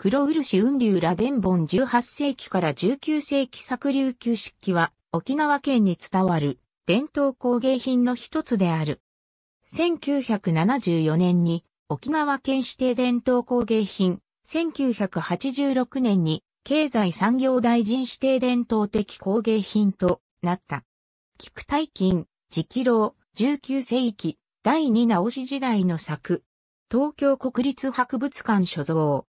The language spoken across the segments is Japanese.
黒漆雲龍ン伝本18世紀から19世紀作琉球漆器は沖縄県に伝わる伝統工芸品の一つである。1974年に沖縄県指定伝統工芸品、1986年に経済産業大臣指定伝統的工芸品となった。菊大金、直郎、19世紀、第二直し時代の作。東京国立博物館所蔵。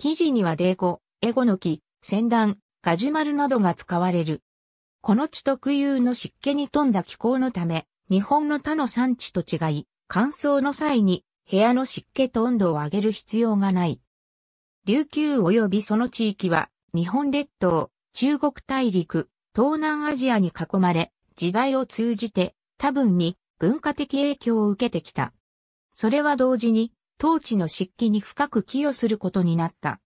生地にはデーゴ、エゴの木、仙ン、ガジュマルなどが使われる。この地特有の湿気に富んだ気候のため、日本の他の産地と違い、乾燥の際に部屋の湿気と温度を上げる必要がない。琉球及びその地域は、日本列島、中国大陸、東南アジアに囲まれ、時代を通じて多分に文化的影響を受けてきた。それは同時に統治の湿気に深く寄与することになった。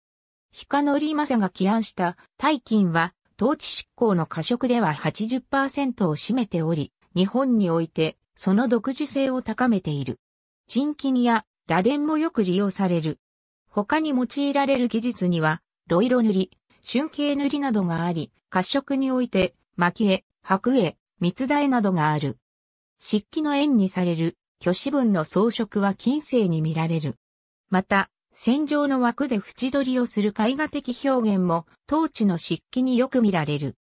ヒカノリマサが起案した大金は、統治執行の過食では80%を占めており、日本においてその独自性を高めている。チンキニや螺鈿もよく利用される。他に用いられる技術には、ロイロ塗り、春景塗りなどがあり、褐色において、巻絵、白絵、蜜絵などがある。漆器の縁にされる巨子文の装飾は近世に見られる。また、戦場の枠で縁取りをする絵画的表現も、当地の漆器によく見られる。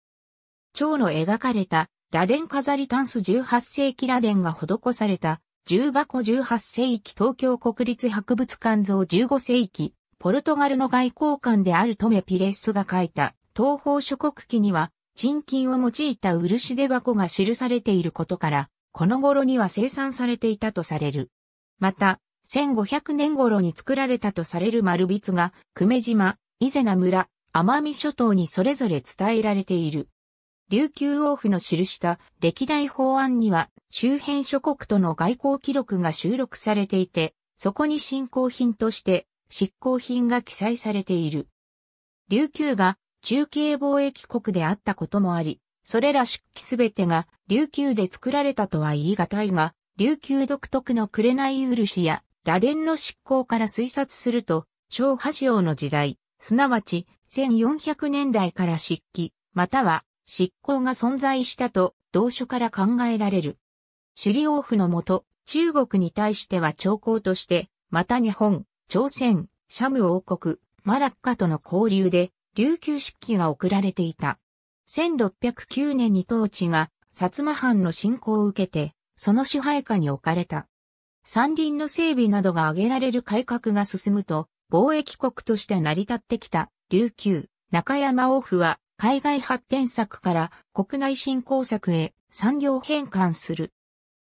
蝶の描かれた、螺鈿飾りタンス18世紀螺鈿が施された、重箱18世紀東京国立博物館像15世紀、ポルトガルの外交官であるトメ・ピレスが書いた、東方諸国記には、沈金を用いた漆手箱が記されていることから、この頃には生産されていたとされる。また、1500年頃に作られたとされる丸筆が、久米島、伊是名村、奄美諸島にそれぞれ伝えられている。琉球王府の記した歴代法案には、周辺諸国との外交記録が収録されていて、そこに進行品として執行品が記載されている。琉球が中継貿易国であったこともあり、それら漆器すべてが琉球で作られたとは言い難いが、琉球独特の紅漆や螺鈿の執行から推察すると、小波王の時代、すなわち1400年代から漆器、または執行が存在したと同書から考えられる。首里王府のもと、中国に対しては朝貢として、また日本、朝鮮、シャム王国、マラッカとの交流で、琉球漆器が送られていた。1609年に統治が薩摩藩の侵攻を受けて、その支配下に置かれた。山林の整備などが挙げられる改革が進むと、貿易国として成り立ってきた琉球、中山王府は海外発展策から国内振興策へ産業変換する。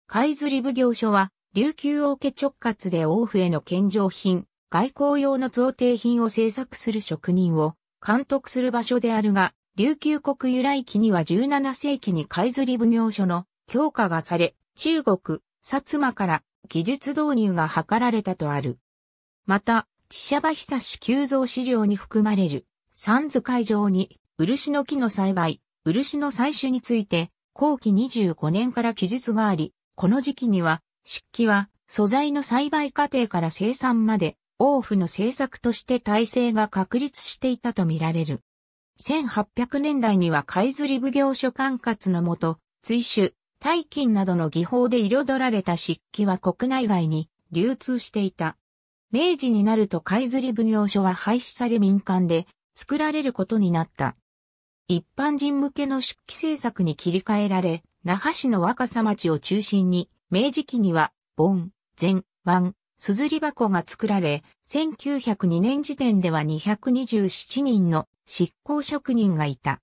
海釣り奉行所は琉球王家直轄で王府への献上品、外交用の贈呈品を製作する職人を監督する場所であるが、琉球国由来期には17世紀に海釣り奉行所の強化がされ、中国、薩摩から技術導入が図られたとある。また、千社場久し急増資料に含まれる、三図会場に、漆の木の栽培、漆の採取について、後期25年から記述があり、この時期には、漆器は、素材の栽培過程から生産まで、王府の政策として体制が確立していたとみられる。1800年代には貝釣り奉行所管轄のもと、追種、大金などの技法で彩られた漆器は国内外に流通していた。明治になると貝釣り奉行所は廃止され民間で作られることになった。一般人向けの漆器製作に切り替えられ、那覇市の若狭町を中心に、明治期には、盆、前、湾、すずり箱が作られ、1902年時点では227人の執行職人がいた。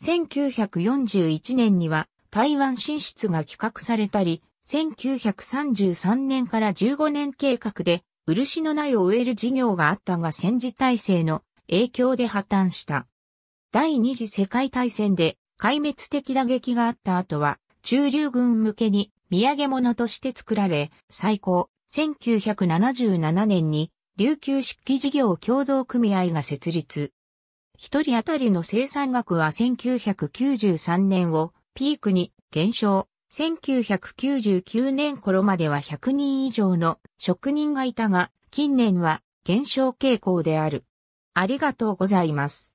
1941年には台湾進出が企画されたり、1933年から15年計画で漆の苗を植える事業があったが戦時体制の影響で破綻した。第二次世界大戦で壊滅的打撃があった後は中流軍向けに土産物として作られ、最高1977年に琉球漆器事業共同組合が設立。一人当たりの生産額は1993年をピークに減少。1999年頃までは100人以上の職人がいたが、近年は減少傾向である。ありがとうございます。